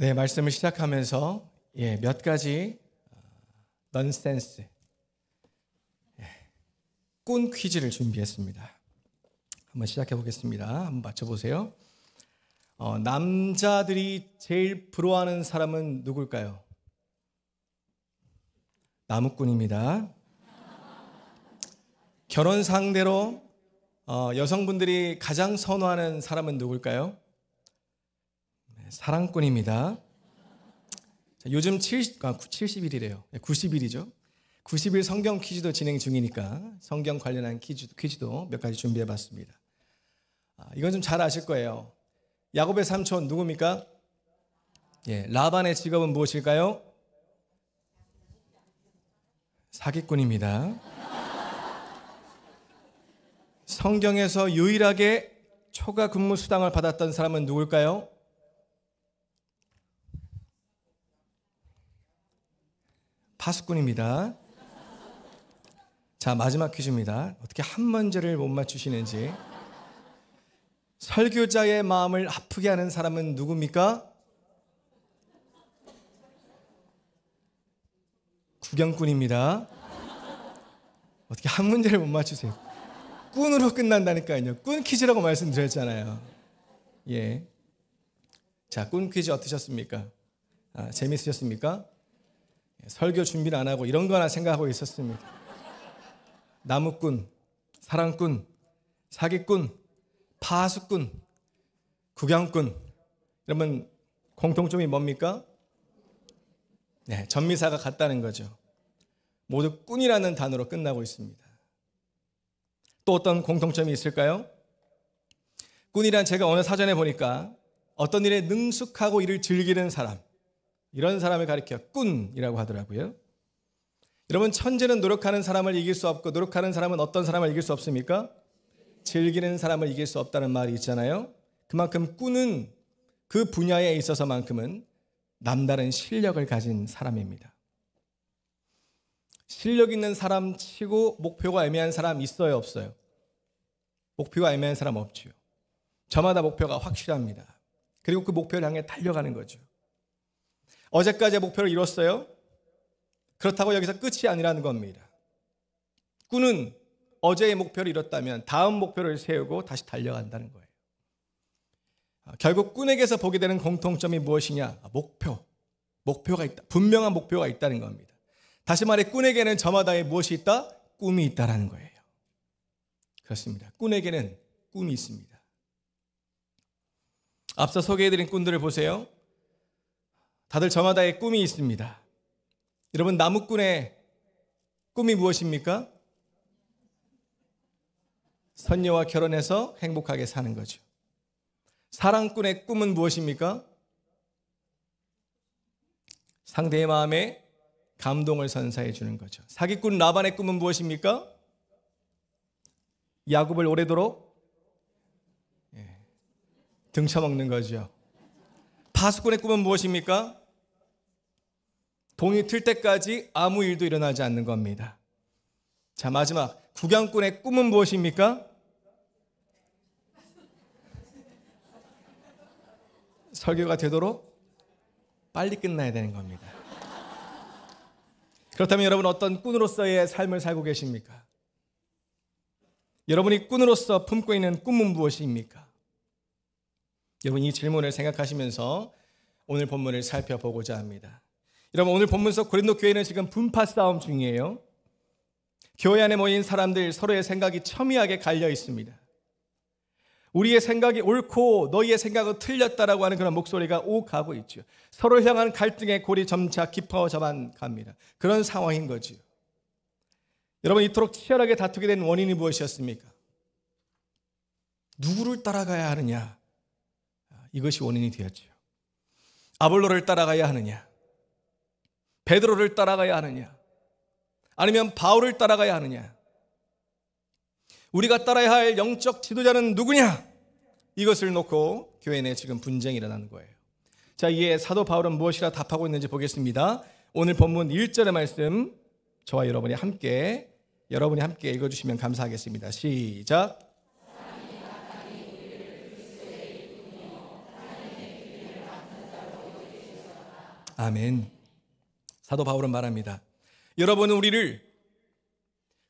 네, 말씀을 시작하면서 예, 몇 가지 넌센스 어, 예, 꾼 퀴즈를 준비했습니다. 한번 시작해 보겠습니다. 한번 맞춰 보세요. 어, 남자들이 제일 부러워하는 사람은 누굴까요? 나무꾼입니다. 결혼 상대로 어, 여성분들이 가장 선호하는 사람은 누굴까요? 사랑꾼입니다. 요즘 70, 아, 70일이래요. 90일이죠. 90일 성경 퀴즈도 진행 중이니까 성경 관련한 퀴즈, 퀴즈도 몇 가지 준비해 봤습니다. 아, 이건 좀 잘 아실 거예요. 야곱의 삼촌 누굽니까? 예, 라반의 직업은 무엇일까요? 사기꾼입니다. 성경에서 유일하게 초과 근무 수당을 받았던 사람은 누굴까요? 파수꾼입니다. 자, 마지막 퀴즈입니다. 어떻게 한 문제를 못 맞추시는지. 설교자의 마음을 아프게 하는 사람은 누굽니까? 구경꾼입니다. 어떻게 한 문제를 못 맞추세요? 꾼으로 끝난다니까요. 꾼 퀴즈라고 말씀드렸잖아요. 예. 자, 꾼 퀴즈 어떠셨습니까? 아, 재밌으셨습니까? 설교 준비를 안 하고 이런 거 하나 생각하고 있었습니다. 나무꾼, 사랑꾼, 사기꾼, 파수꾼, 구경꾼. 여러분 공통점이 뭡니까? 네, 전미사가 같다는 거죠. 모두 꾼이라는 단어로 끝나고 있습니다. 또 어떤 공통점이 있을까요? 꾼이란 제가 어느 사전에 보니까 어떤 일에 능숙하고 일을 즐기는 사람, 이런 사람을 가리켜 꾼이라고 하더라고요. 여러분 천재는 노력하는 사람을 이길 수 없고 노력하는 사람은 어떤 사람을 이길 수 없습니까? 즐기는 사람을 이길 수 없다는 말이 있잖아요. 그만큼 꾼은 그 분야에 있어서만큼은 남다른 실력을 가진 사람입니다. 실력 있는 사람 치고 목표가 애매한 사람 있어요, 없어요? 목표가 애매한 사람 없지 저마다 목표가 확실합니다. 그리고 그 목표를 향해 달려가는 거죠. 어제까지의 목표를 이뤘어요. 그렇다고 여기서 끝이 아니라는 겁니다. 꾸는 어제의 목표를 이뤘다면 다음 목표를 세우고 다시 달려간다는 거예요. 아, 결국 꾼에게서 보게 되는 공통점이 무엇이냐? 아, 목표. 목표가 있다. 분명한 목표가 있다는 겁니다. 다시 말해 꾼에게는 저마다의 무엇이 있다? 꿈이 있다라는 거예요. 그렇습니다. 꾼에게는 꿈이 있습니다. 앞서 소개해드린 꾼들을 보세요. 다들 저마다의 꿈이 있습니다. 여러분, 나무꾼의 꿈이 무엇입니까? 선녀와 결혼해서 행복하게 사는 거죠. 사랑꾼의 꿈은 무엇입니까? 상대의 마음에 감동을 선사해 주는 거죠. 사기꾼 라반의 꿈은 무엇입니까? 야곱을 오래도록 예, 등쳐먹는 거죠. 파수꾼의 꿈은 무엇입니까? 동이 틀 때까지 아무 일도 일어나지 않는 겁니다. 자, 마지막. 구경꾼의 꿈은 무엇입니까? 설교가 되도록 빨리 끝나야 되는 겁니다. 그렇다면 여러분 어떤 꾼으로서의 삶을 살고 계십니까? 여러분이 꾼으로서 품고 있는 꿈은 무엇입니까? 여러분 이 질문을 생각하시면서 오늘 본문을 살펴보고자 합니다. 여러분 오늘 본문 서 고린도 교회는 지금 분파 싸움 중이에요. 교회 안에 모인 사람들 서로의 생각이 첨예하게 갈려 있습니다. 우리의 생각이 옳고 너희의 생각은 틀렸다라고 하는 그런 목소리가 오가고 있죠. 서로 향한 갈등의 골이 점차 깊어져만 갑니다. 그런 상황인 거지 여러분 이토록 치열하게 다투게 된 원인이 무엇이었습니까? 누구를 따라가야 하느냐? 이것이 원인이 되었죠. 아볼로를 따라가야 하느냐? 베드로를 따라가야 하느냐? 아니면 바울을 따라가야 하느냐? 우리가 따라야 할 영적 지도자는 누구냐? 이것을 놓고 교회 내 지금 분쟁이 일어나는 거예요. 자, 이에 사도 바울은 무엇이라 답하고 있는지 보겠습니다. 오늘 본문 1절의 말씀 저와 여러분이 함께 여러분이 함께 읽어 주시면 감사하겠습니다. 시작. 아멘. 사도 바울은 말합니다. 여러분은 우리를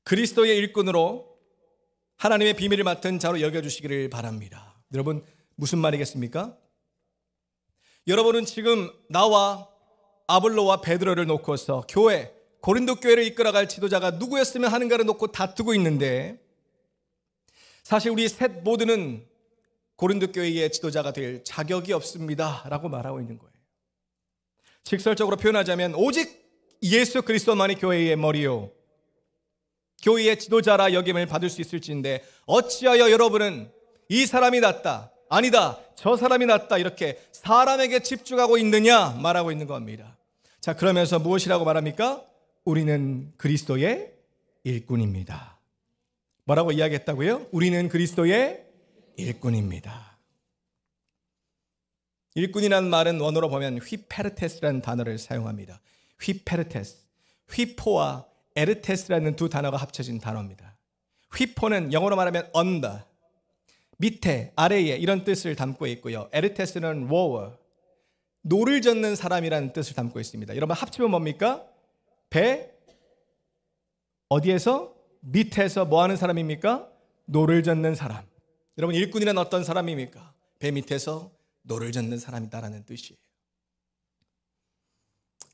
그리스도의 일꾼으로 하나님의 비밀을 맡은 자로 여겨주시기를 바랍니다. 여러분, 무슨 말이겠습니까? 여러분은 지금 나와 아블로와 베드로를 놓고서 교회, 고린도 교회를 이끌어갈 지도자가 누구였으면 하는가를 놓고 다투고 있는데 사실 우리 셋 모두는 고린도 교회의 지도자가 될 자격이 없습니다. 라고 말하고 있는 거예요. 직설적으로 표현하자면 오직 예수 그리스도만이 교회의 머리요. 교회의 지도자라 여김을 받을 수 있을지인데 어찌하여 여러분은 이 사람이 낫다. 아니다. 저 사람이 낫다. 이렇게 사람에게 집중하고 있느냐 말하고 있는 겁니다. 자, 그러면서 무엇이라고 말합니까? 우리는 그리스도의 일꾼입니다. 뭐라고 이야기했다고요? 우리는 그리스도의 일꾼입니다. 일꾼이란 말은 원어로 보면 휘페르테스라는 단어를 사용합니다. 휘페르테스. 휘포와 에르테스라는 두 단어가 합쳐진 단어입니다. 휘포는 영어로 말하면 언더, 밑에, 아래에 이런 뜻을 담고 있고요. 에르테스는 워워, 노를 젓는 사람이라는 뜻을 담고 있습니다. 여러분 합치면 뭡니까? 배, 어디에서? 밑에서 뭐 하는 사람입니까? 노를 젓는 사람. 여러분 일꾼이란 어떤 사람입니까? 배 밑에서 노를 젓는 사람이다라는 뜻이에요.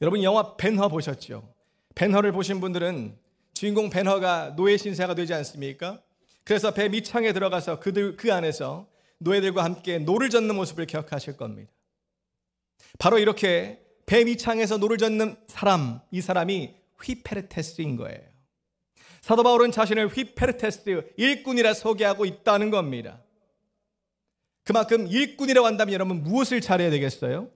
여러분 영화 벤허 보셨죠? 벤허를 보신 분들은 주인공 벤허가 노예 신세가 되지 않습니까? 그래서 배 밑창에 들어가서 그들 그 안에서 노예들과 함께 노를 젓는 모습을 기억하실 겁니다. 바로 이렇게 배 밑창에서 노를 젓는 사람, 이 사람이 휘페르테스인 거예요. 사도 바울은 자신을 휘페르테스 일꾼이라 소개하고 있다는 겁니다. 그만큼 일꾼이라고 한다면 여러분 무엇을 잘해야 되겠어요?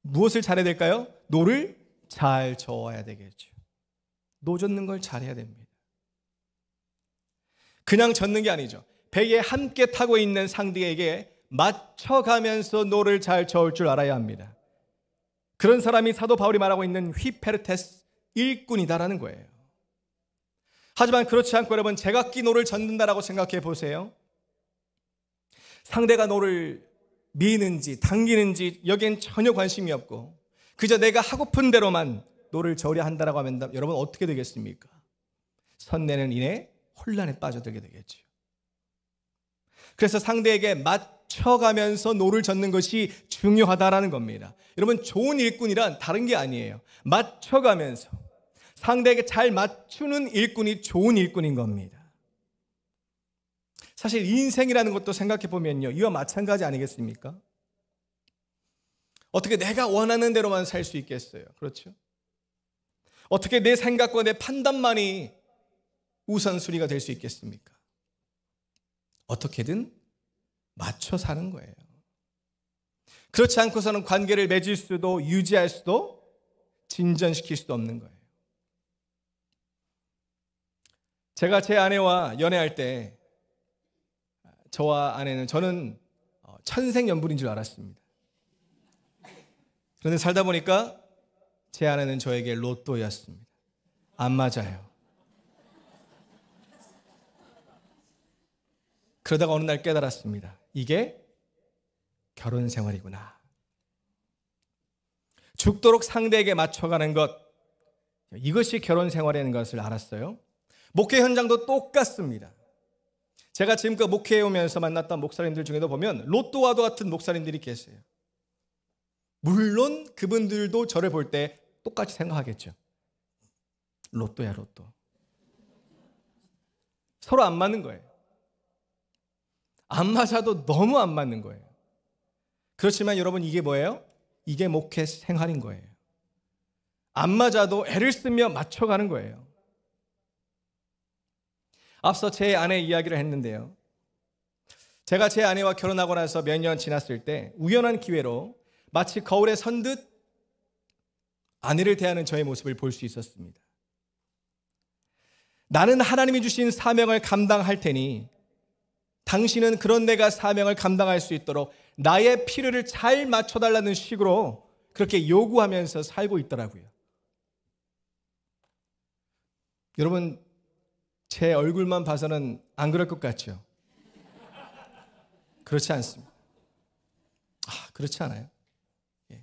무엇을 잘해야 될까요? 노를 잘 저어야 되겠죠. 노 젓는 걸 잘해야 됩니다. 그냥 젓는 게 아니죠. 배에 함께 타고 있는 상대에게 맞춰가면서 노를 잘 저을 줄 알아야 합니다. 그런 사람이 사도 바울이 말하고 있는 휘페르테스 일꾼이다라는 거예요. 하지만 그렇지 않고 여러분 제각기 노를 젓는다라고 생각해 보세요. 상대가 너를 미는지 당기는지 여기엔 전혀 관심이 없고 그저 내가 하고픈 대로만 너를 저리한다라고 하면 여러분 어떻게 되겠습니까? 선내는 이내 혼란에 빠져들게 되겠죠 그래서 상대에게 맞춰가면서 노를 젓는 것이 중요하다라는 겁니다. 여러분 좋은 일꾼이란 다른 게 아니에요. 맞춰가면서 상대에게 잘 맞추는 일꾼이 좋은 일꾼인 겁니다. 사실 인생이라는 것도 생각해 보면요. 이와 마찬가지 아니겠습니까? 어떻게 내가 원하는 대로만 살 수 있겠어요? 그렇죠? 어떻게 내 생각과 내 판단만이 우선순위가 될 수 있겠습니까? 어떻게든 맞춰 사는 거예요. 그렇지 않고서는 관계를 맺을 수도 유지할 수도 진전시킬 수도 없는 거예요. 제가 제 아내와 연애할 때 저와 아내는 저는 어, 천생연분인 줄 알았습니다. 그런데 살다 보니까 제 아내는 저에게 로또였습니다. 안 맞아요. 그러다가 어느 날 깨달았습니다. 이게 결혼 생활이구나. 죽도록 상대에게 맞춰가는 것. 이것이 결혼 생활이라는 것을 알았어요. 목회 현장도 똑같습니다. 제가 지금껏 목회해 오면서 만났던 목사님들 중에도 보면 로또와도 같은 목사님들이 계세요. 물론 그분들도 저를 볼 때 똑같이 생각하겠죠. 로또야 로또. 서로 안 맞는 거예요. 안 맞아도 너무 안 맞는 거예요. 그렇지만 여러분 이게 뭐예요? 이게 목회 생활인 거예요. 안 맞아도 애를 쓰며 맞춰가는 거예요. 앞서 제 아내 이야기를 했는데요. 제가 제 아내와 결혼하고 나서 몇 년 지났을 때 우연한 기회로 마치 거울에 선 듯 아내를 대하는 저의 모습을 볼 수 있었습니다. 나는 하나님이 주신 사명을 감당할 테니 당신은 그런 내가 사명을 감당할 수 있도록 나의 필요를 잘 맞춰달라는 식으로 그렇게 요구하면서 살고 있더라고요. 여러분, 제 얼굴만 봐서는 안 그럴 것 같죠. 그렇지 않습니다. 아, 그렇지 않아요. 예.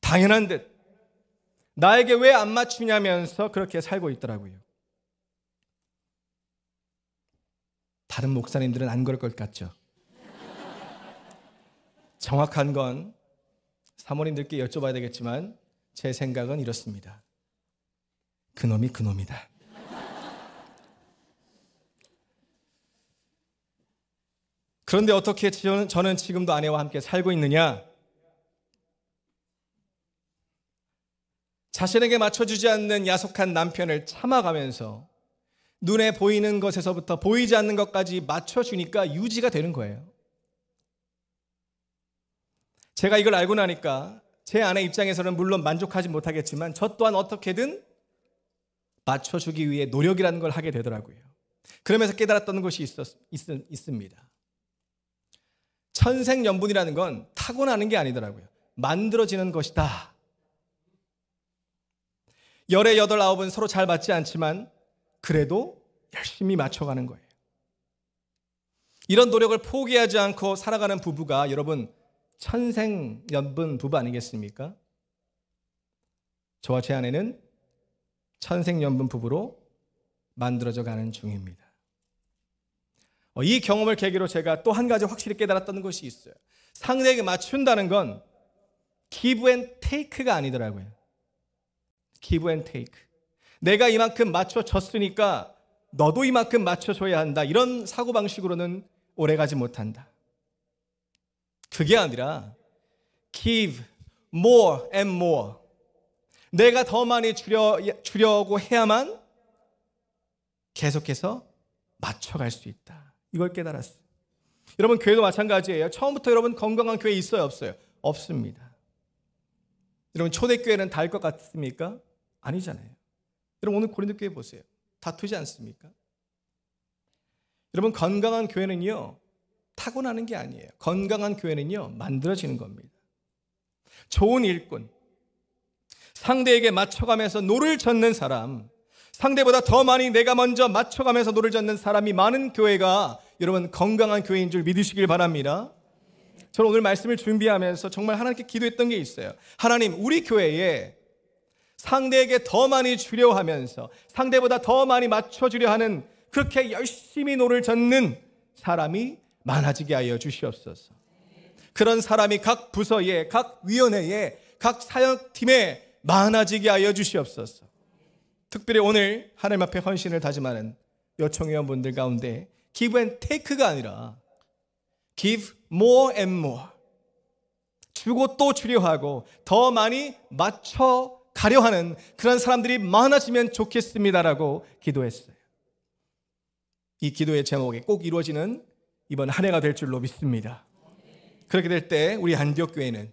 당연한 듯 나에게 왜 안 맞추냐면서 그렇게 살고 있더라고요. 다른 목사님들은 안 그럴 것 같죠. 정확한 건 사모님들께 여쭤봐야 되겠지만 제 생각은 이렇습니다. 그놈이 그놈이다. 그런데 어떻게 저는 지금도 아내와 함께 살고 있느냐? 자신에게 맞춰주지 않는 야속한 남편을 참아가면서 눈에 보이는 것에서부터 보이지 않는 것까지 맞춰주니까 유지가 되는 거예요. 제가 이걸 알고 나니까 제 아내 입장에서는 물론 만족하지 못하겠지만 저 또한 어떻게든 맞춰주기 위해 노력이라는 걸 하게 되더라고요. 그러면서 깨달았던 것이 있었, 있, 있습니다. 천생연분이라는 건 타고나는 게 아니더라고요. 만들어지는 것이다. 열의 여덟 아홉은 서로 잘 맞지 않지만 그래도 열심히 맞춰가는 거예요. 이런 노력을 포기하지 않고 살아가는 부부가 여러분 천생연분 부부 아니겠습니까? 저와 제 아내는 천생연분 부부로 만들어져 가는 중입니다. 어, 이 경험을 계기로 제가 또 한 가지 확실히 깨달았던 것이 있어요. 상대에게 맞춘다는 건 기브 앤 테이크가 아니더라고요. 기브 앤 테이크. 내가 이만큼 맞춰줬으니까 너도 이만큼 맞춰줘야 한다. 이런 사고방식으로는 오래가지 못한다. 그게 아니라 give more and more. 내가 더 많이 주려, 주려고 해야만 계속해서 맞춰갈 수 있다. 이걸 깨달았어요. 여러분 교회도 마찬가지예요. 처음부터 여러분 건강한 교회 있어요, 없어요? 없습니다. 여러분 초대교회는 다할것 같습니까? 아니잖아요. 여러분 오늘 고린도 교회 보세요. 다투지 않습니까? 여러분 건강한 교회는요. 타고나는 게 아니에요. 건강한 교회는요. 만들어지는 겁니다. 좋은 일꾼, 상대에게 맞춰가면서 노를 젓는 사람, 상대보다 더 많이 내가 먼저 맞춰가면서 노를 젓는 사람이 많은 교회가 여러분 건강한 교회인 줄 믿으시길 바랍니다. 저는 오늘 말씀을 준비하면서 정말 하나님께 기도했던 게 있어요. 하나님, 우리 교회에 상대에게 더 많이 주려 하면서 상대보다 더 많이 맞춰주려 하는 그렇게 열심히 노를 젓는 사람이 많아지게 하여 주시옵소서. 그런 사람이 각 부서에, 각 위원회에, 각 사역팀에 많아지게 하여 주시옵소서. 특별히 오늘 하나님 앞에 헌신을 다짐하는 요청회원분들 가운데 give and take가 아니라 give more and more 주고 또 주려 하고 더 많이 맞춰 가려 하는 그런 사람들이 많아지면 좋겠습니다라고 기도했어요. 이 기도의 제목에 꼭 이루어지는 이번 한 해가 될 줄로 믿습니다. 그렇게 될 때 우리 안디옥 교회는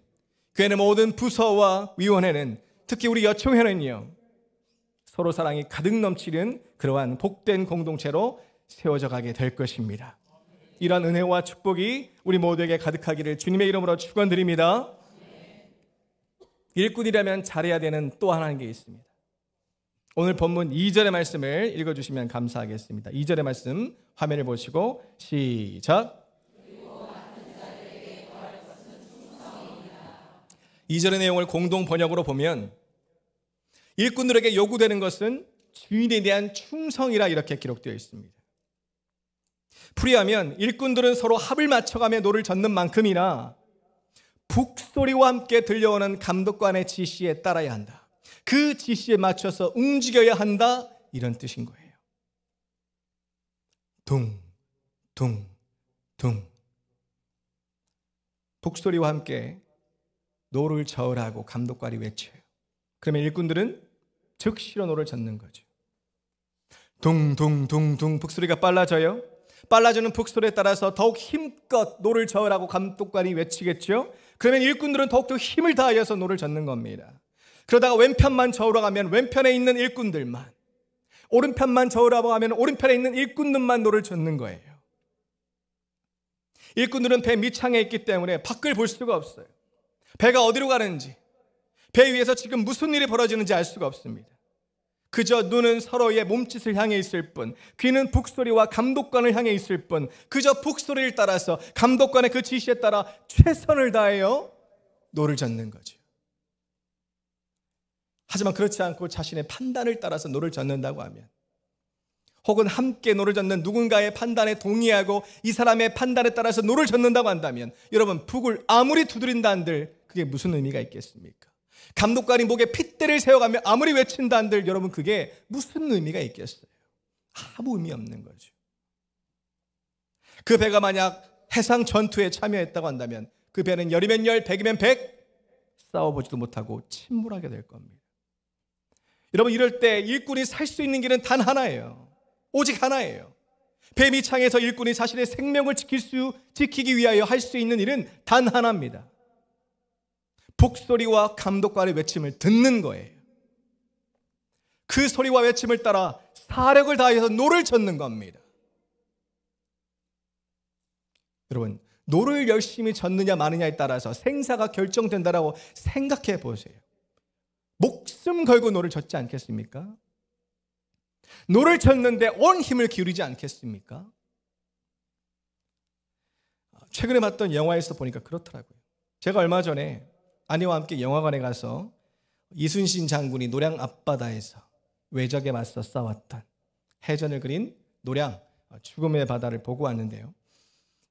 교회는 모든 부서와 위원회는 특히 우리 여총회는요. 서로 사랑이 가득 넘치는 그러한 복된 공동체로 세워져 가게 될 것입니다. 이러 은혜와 축복이 우리 모두에게 가득하기를 주님의 이름으로 축원드립니다. 일꾼이라면 잘해야 되는 또 하나인 게 있습니다. 오늘 본문 2절의 말씀을 읽어주시면 감사하겠습니다. 2절의 말씀 화면을 보시고 시작. 2절의 내용을 공동 번역으로 보면 일꾼들에게 요구되는 것은 주인에 대한 충성이라 이렇게 기록되어 있습니다. 풀이하면 일꾼들은 서로 합을 맞춰가며 노를 젓는 만큼이나 북소리와 함께 들려오는 감독관의 지시에 따라야 한다. 그 지시에 맞춰서 움직여야 한다. 이런 뜻인 거예요. 둥, 둥, 둥. 북소리와 함께 노를 저으라고 감독관이 외쳐요. 그러면 일꾼들은 즉시 로노를 젓는 거죠. 둥둥둥둥 북소리가 빨라져요. 빨라지는 북소리에 따라서 더욱 힘껏 노를 저으라고 감독관이 외치겠죠. 그러면 일꾼들은 더욱더 힘을 다하여서 노를 젓는 겁니다. 그러다가 왼편만 저으러 가면 왼편에 있는 일꾼들만 오른편만 저으라고 하면 오른편에 있는 일꾼들만 노를 젓는 거예요. 일꾼들은 배 밑창에 있기 때문에 밖을 볼 수가 없어요. 배가 어디로 가는지 배 위에서 지금 무슨 일이 벌어지는지 알 수가 없습니다. 그저 눈은 서로의 몸짓을 향해 있을 뿐, 귀는 북소리와 감독관을 향해 있을 뿐, 그저 북소리를 따라서 감독관의 그 지시에 따라 최선을 다해요. 노를 젓는 거죠. 하지만 그렇지 않고 자신의 판단을 따라서 노를 젓는다고 하면, 혹은 함께 노를 젓는 누군가의 판단에 동의하고 이 사람의 판단에 따라서 노를 젓는다고 한다면, 여러분, 북을 아무리 두드린다 한들 그게 무슨 의미가 있겠습니까? 감독관이 목에 핏대를 세워가며 아무리 외친다 한들 여러분 그게 무슨 의미가 있겠어요? 아무 의미 없는 거죠. 그 배가 만약 해상 전투에 참여했다고 한다면 그 배는 열이면 열, 백이면 백 싸워보지도 못하고 침몰하게 될 겁니다. 여러분 이럴 때 일꾼이 살 수 있는 길은 단 하나예요. 오직 하나예요. 배 밑창에서 일꾼이 자신의 생명을 지킬 수 지키기 위하여 할 수 있는 일은 단 하나입니다. 북소리와 감독관의 외침을 듣는 거예요. 그 소리와 외침을 따라 사력을 다해서 노를 젓는 겁니다. 여러분, 노를 열심히 젓느냐 마느냐에 따라서 생사가 결정된다라고 생각해 보세요. 목숨 걸고 노를 젓지 않겠습니까? 노를 젓는데온 힘을 기울이지 않겠습니까? 최근에 봤던 영화에서 보니까 그렇더라고요. 제가 얼마 전에 아내와 함께 영화관에 가서 이순신 장군이 노량 앞바다에서 외적에 맞서 싸웠던 해전을 그린 노량 죽음의 바다를 보고 왔는데요.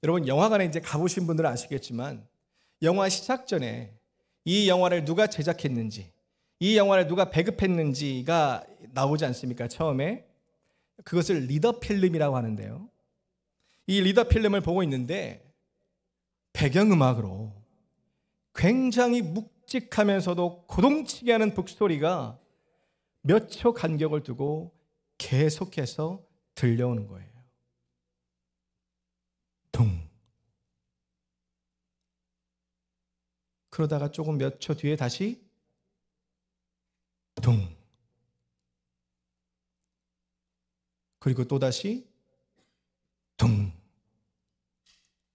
여러분 영화관에 이제 가보신 분들은 아시겠지만 영화 시작 전에 이 영화를 누가 제작했는지 이 영화를 누가 배급했는지가 나오지 않습니까? 처음에 그것을 리더 필름이라고 하는데요. 이 리더 필름을 보고 있는데 배경음악으로 굉장히 묵직하면서도 고동치게 하는 북소리가 몇 초 간격을 두고 계속해서 들려오는 거예요. 둥. 그러다가 조금 몇 초 뒤에 다시 둥. 그리고 또다시 둥.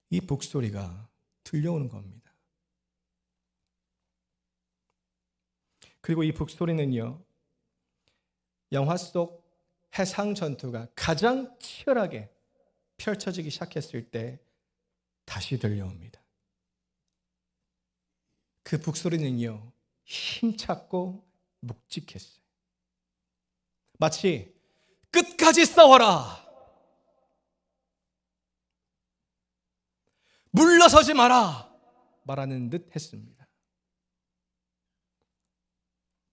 이 북소리가 들려오는 겁니다. 그리고 이 북소리는요, 영화 속 해상 전투가 가장 치열하게 펼쳐지기 시작했을 때 다시 들려옵니다. 그 북소리는요, 힘찾고 묵직했어요. 마치 끝까지 싸워라! 물러서지 마라! 말하는 듯 했습니다.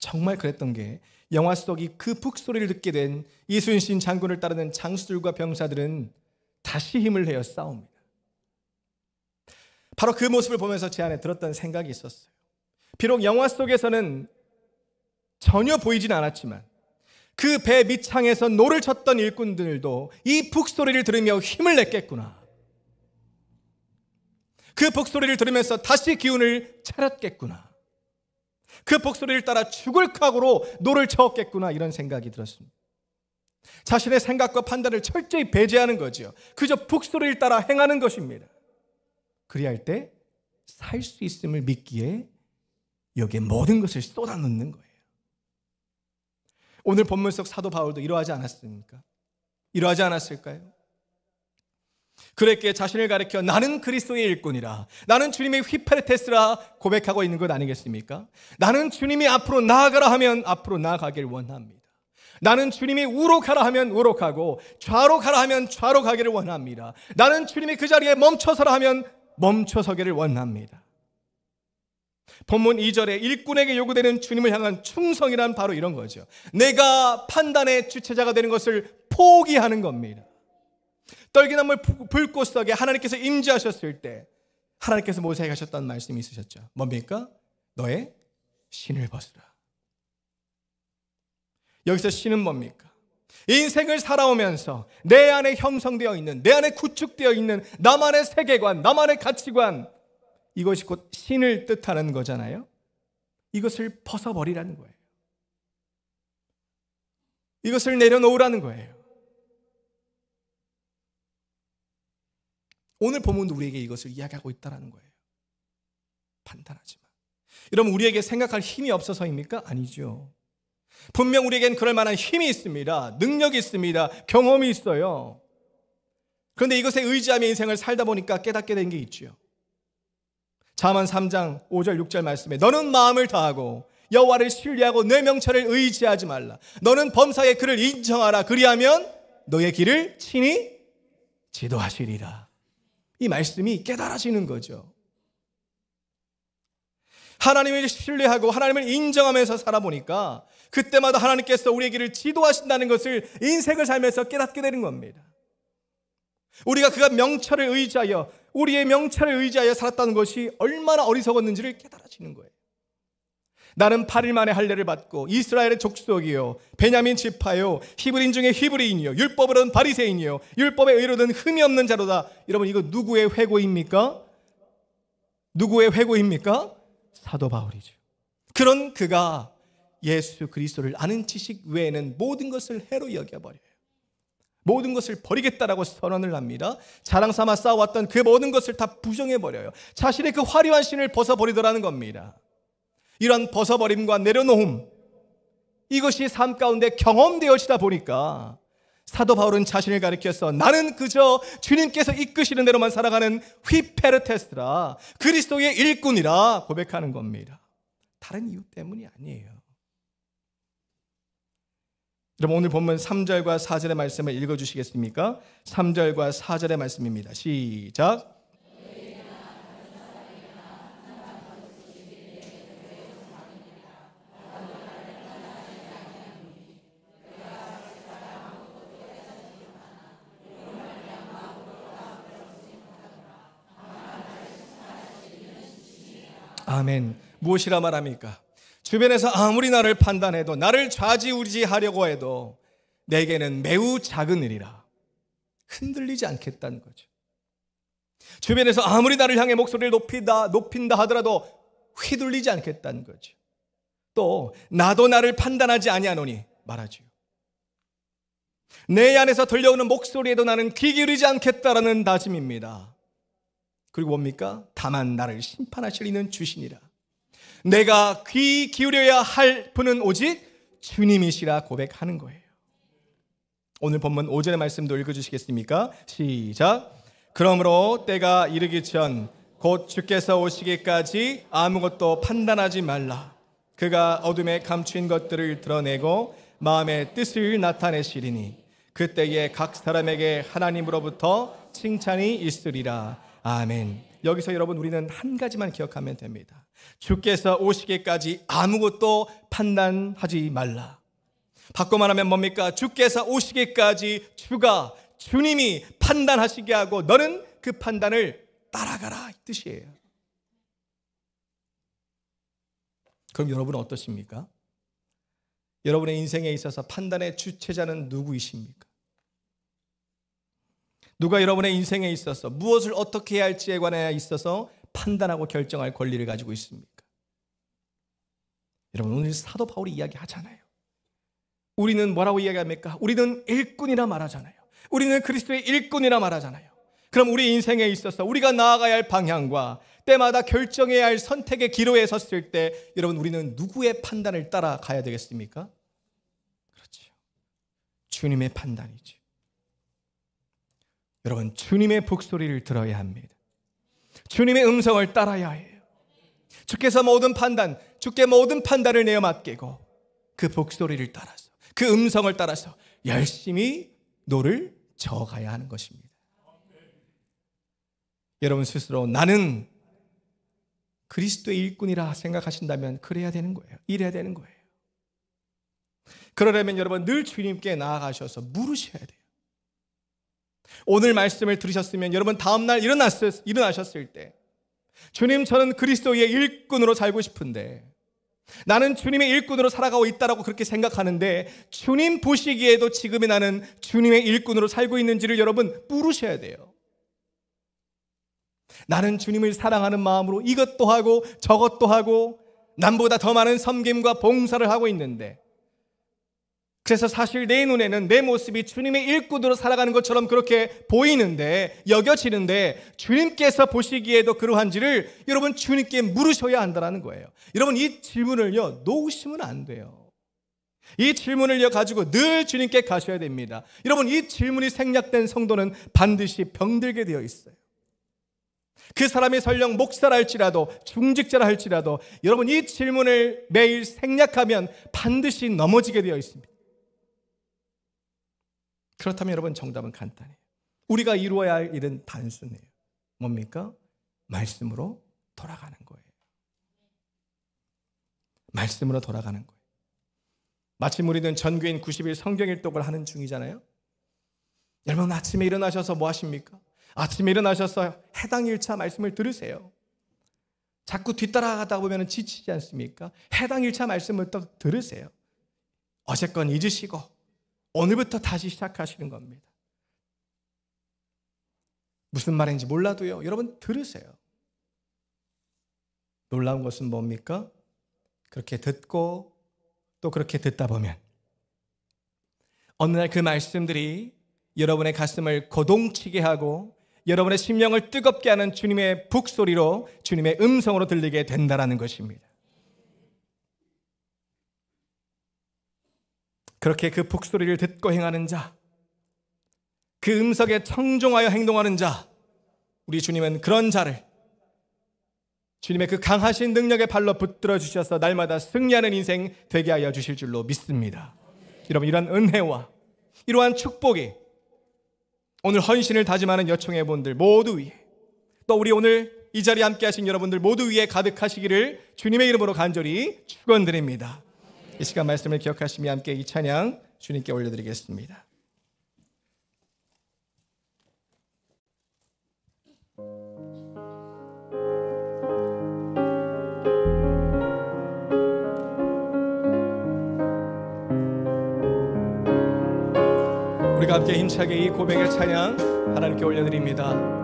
정말 그랬던 게 영화 속이 그 북소리를 듣게 된 이순신 장군을 따르는 장수들과 병사들은 다시 힘을 내어 싸웁니다. 바로 그 모습을 보면서 제 안에 들었던 생각이 있었어요. 비록 영화 속에서는 전혀 보이진 않았지만 그 배 밑창에서 노를 쳤던 일꾼들도 이 북소리를 들으며 힘을 냈겠구나. 그 북소리를 들으면서 다시 기운을 차렸겠구나. 그복소리를 따라 죽을 각오로 노를 저었겠구나 이런 생각이 들었습니다. 자신의 생각과 판단을 철저히 배제하는 거지요. 그저 복소리를 따라 행하는 것입니다. 그리할 때 살 수 있음을 믿기에 여기에 모든 것을 쏟아놓는 거예요. 오늘 본문 속 사도 바울도 이러하지 않았습니까? 이러하지 않았을까요? 그렇게 자신을 가리켜 나는 그리스도의 일꾼이라 나는 주님의 휘파르테스라 고백하고 있는 것 아니겠습니까? 나는 주님이 앞으로 나아가라 하면 앞으로 나아가길 원합니다. 나는 주님이 우로 가라 하면 우로 가고 좌로 가라 하면 좌로 가기를 원합니다. 나는 주님이 그 자리에 멈춰서라 하면 멈춰서기를 원합니다. 본문 2절에 일꾼에게 요구되는 주님을 향한 충성이란 바로 이런 거죠. 내가 판단의 주체자가 되는 것을 포기하는 겁니다. 떨기나물 불꽃 속에 하나님께서 임재하셨을 때 하나님께서 모세에게 하셨던 말씀이 있으셨죠. 뭡니까? 너의 신을 벗으라. 여기서 신은 뭡니까? 인생을 살아오면서 내 안에 형성되어 있는, 내 안에 구축되어 있는 나만의 세계관, 나만의 가치관, 이것이 곧 신을 뜻하는 거잖아요. 이것을 벗어버리라는 거예요. 이것을 내려놓으라는 거예요. 오늘 본문도 우리에게 이것을 이야기하고 있다라는 거예요. 판단하지 마. 여러분 우리에게 생각할 힘이 없어서입니까? 아니죠. 분명 우리에겐 그럴 만한 힘이 있습니다. 능력이 있습니다. 경험이 있어요. 그런데 이것에 의지하며 인생을 살다 보니까 깨닫게 된 게있지 자만 3장 5절 6절 말씀에 너는 마음을 다하고 여호와를 신뢰하고 내 명철을 의지하지 말라. 너는 범사에 그를 인정하라. 그리하면 너의 길을 친히 지도하시리라. 이 말씀이 깨달아지는 거죠. 하나님을 신뢰하고 하나님을 인정하면서 살아보니까 그때마다 하나님께서 우리의 길을 지도하신다는 것을 인생을 살면서 깨닫게 되는 겁니다. 우리가 그가 명철을 의지하여 우리의 명철을 의지하여 살았다는 것이 얼마나 어리석었는지를 깨달아지는 거예요. 나는 8일 만에 할례를 받고 이스라엘의 족속이요 베냐민 지파요 히브리인 중에 히브리인이요 율법으로는 바리새인이요 율법의 의로는 흠이 없는 자로다. 여러분 이거 누구의 회고입니까? 누구의 회고입니까? 사도 바울이죠. 그런 그가 예수 그리스도를 아는 지식 외에는 모든 것을 해로 여겨 버려요. 모든 것을 버리겠다라고 선언을 합니다. 자랑 삼아 싸웠던그 모든 것을 다 부정해 버려요. 자신의 그 화려한 신을 벗어 버리더라는 겁니다. 이런 벗어버림과 내려놓음, 이것이 삶 가운데 경험되어지다 보니까 사도 바울은 자신을 가리켜서 나는 그저 주님께서 이끄시는 대로만 살아가는 휘페르테스라 그리스도의 일꾼이라 고백하는 겁니다. 다른 이유 때문이 아니에요. 여러분 오늘 본문 3절과 4절의 말씀을 읽어주시겠습니까? 3절과 4절의 말씀입니다. 시작 아멘. 무엇이라 말합니까? 주변에서 아무리 나를 판단해도 나를 좌지우지하려고 해도 내게는 매우 작은 일이라 흔들리지 않겠다는 거죠. 주변에서 아무리 나를 향해 목소리를 높이다 높인다 하더라도 휘둘리지 않겠다는 거죠. 또 나도 나를 판단하지 아니하노니 말하지요. 내 안에서 들려오는 목소리에도 나는 귀 기울이지 않겠다라는 다짐입니다. 그리고 뭡니까? 다만 나를 심판하시리는 주시니라. 내가 귀 기울여야 할 분은 오직 주님이시라 고백하는 거예요. 오늘 본문 5절의 말씀도 읽어주시겠습니까? 시작. 그러므로 때가 이르기 전 곧 주께서 오시기까지 아무것도 판단하지 말라. 그가 어둠에 감춘 것들을 드러내고 마음의 뜻을 나타내시리니 그때에 각 사람에게 하나님으로부터 칭찬이 있으리라. 아멘. 여기서 여러분 우리는 한 가지만 기억하면 됩니다. 주께서 오시기까지 아무것도 판단하지 말라. 바꿔 말하면 뭡니까? 주께서 오시기까지 주가 주님이 판단하시게 하고 너는 그 판단을 따라가라 이 뜻이에요. 그럼 여러분은 어떠십니까? 여러분의 인생에 있어서 판단의 주체자는 누구이십니까? 누가 여러분의 인생에 있어서 무엇을 어떻게 해야 할지에 관해 있어서 판단하고 결정할 권리를 가지고 있습니까? 여러분 오늘 사도 바울이 이야기하잖아요. 우리는 뭐라고 이야기합니까? 우리는 일꾼이라 말하잖아요. 우리는 그리스도의 일꾼이라 말하잖아요. 그럼 우리 인생에 있어서 우리가 나아가야 할 방향과 때마다 결정해야 할 선택의 기로에 섰을 때 여러분 우리는 누구의 판단을 따라 가야 되겠습니까? 그렇죠. 주님의 판단이죠. 여러분, 주님의 복소리를 들어야 합니다. 주님의 음성을 따라야 해요. 주께서 모든 판단, 주께 모든 판단을 내어 맡기고 그 복소리를 따라서, 그 음성을 따라서 열심히 노를 저어가야 하는 것입니다. 여러분 스스로 나는 그리스도의 일꾼이라 생각하신다면 그래야 되는 거예요. 이래야 되는 거예요. 그러려면 여러분 늘 주님께 나아가셔서 물으셔야 돼요. 오늘 말씀을 들으셨으면 여러분 다음날 일어나셨을때 주님 저는 그리스도의 일꾼으로 살고 싶은데 나는 주님의 일꾼으로 살아가고 있다라고 그렇게 생각하는데 주님 보시기에도 지금의 나는 주님의 일꾼으로 살고 있는지를 여러분 물으셔야 돼요. 나는 주님을 사랑하는 마음으로 이것도 하고 저것도 하고 남보다 더 많은 섬김과 봉사를 하고 있는데 그래서 사실 내 눈에는 내 모습이 주님의 일꾼으로 살아가는 것처럼 그렇게 보이는데 여겨지는데 주님께서 보시기에도 그러한지를 여러분 주님께 물으셔야 한다는 거예요. 여러분 이 질문을요 놓으시면 안 돼요. 이 질문을요 가지고 늘 주님께 가셔야 됩니다. 여러분 이 질문이 생략된 성도는 반드시 병들게 되어 있어요. 그 사람이 설령 목사라 할지라도 중직자라 할지라도 여러분 이 질문을 매일 생략하면 반드시 넘어지게 되어 있습니다. 그렇다면 여러분 정답은 간단해요. 우리가 이루어야 할 일은 단순해요. 뭡니까? 말씀으로 돌아가는 거예요. 말씀으로 돌아가는 거예요. 마침 우리는 전교인 90일 성경일독을 하는 중이잖아요. 여러분 아침에 일어나셔서 뭐 하십니까? 아침에 일어나셔서 해당 1차 말씀을 들으세요. 자꾸 뒤따라가다 보면 지치지 않습니까? 해당 1차 말씀을 또 들으세요. 어쨌건 잊으시고 오늘부터 다시 시작하시는 겁니다. 무슨 말인지 몰라도요. 여러분 들으세요. 놀라운 것은 뭡니까? 그렇게 듣고 또 그렇게 듣다 보면 어느 날 그 말씀들이 여러분의 가슴을 거동치게 하고 여러분의 심령을 뜨겁게 하는 주님의 북소리로 주님의 음성으로 들리게 된다라는 것입니다. 그렇게 그폭소리를 듣고 행하는 자, 그 음성에 청종하여 행동하는 자, 우리 주님은 그런 자를 주님의 그 강하신 능력의 발로 붙들어 주셔서 날마다 승리하는 인생 되게 하여 주실 줄로 믿습니다. 여러분 이런 은혜와 이러한 축복이 오늘 헌신을 다짐하는 여청의 분들 모두 위해또 우리 오늘 이 자리에 함께 하신 여러분들 모두 위에 가득하시기를 주님의 이름으로 간절히 축원드립니다. 이 시간 말씀을 기억하시며 함께 이 찬양 주님께 올려드리겠습니다. 우리가 함께 힘차게 이 고백의 찬양 하나님께 올려드립니다.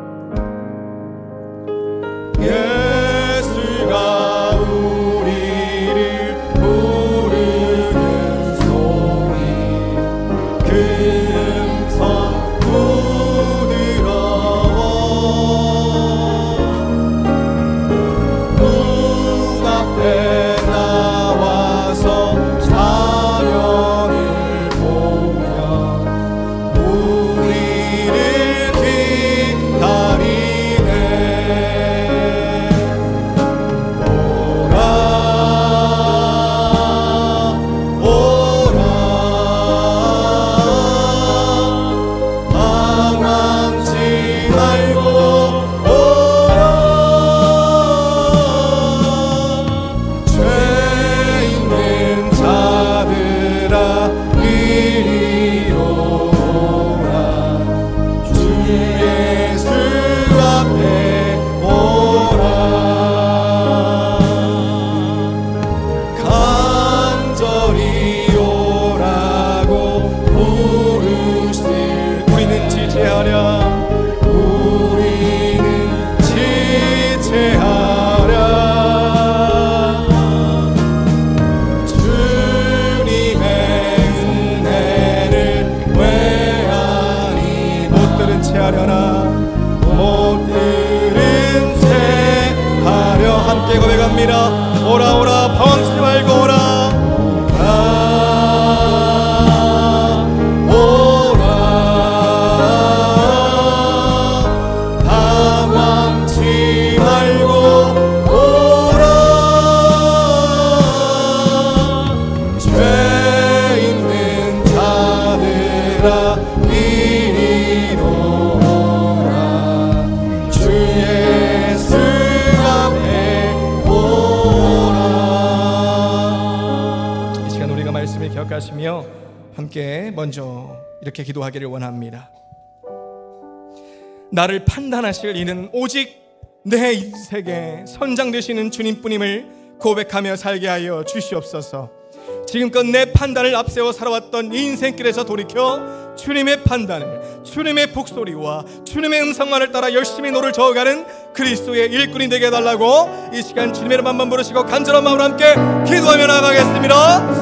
이렇게 기도하기를 원합니다. 나를 판단하실 이는 오직 내 인생에 선장되시는 주님뿐임을 고백하며 살게 하여 주시옵소서. 지금껏 내 판단을 앞세워 살아왔던 인생길에서 돌이켜 주님의 판단을 주님의 복소리와 주님의 음성만을 따라 열심히 노를 저어가는 그리스도의 일꾼이 되게 해달라고 이 시간 주님의 이름 한번 부르시고 간절한 마음으로 함께 기도하며 나가겠습니다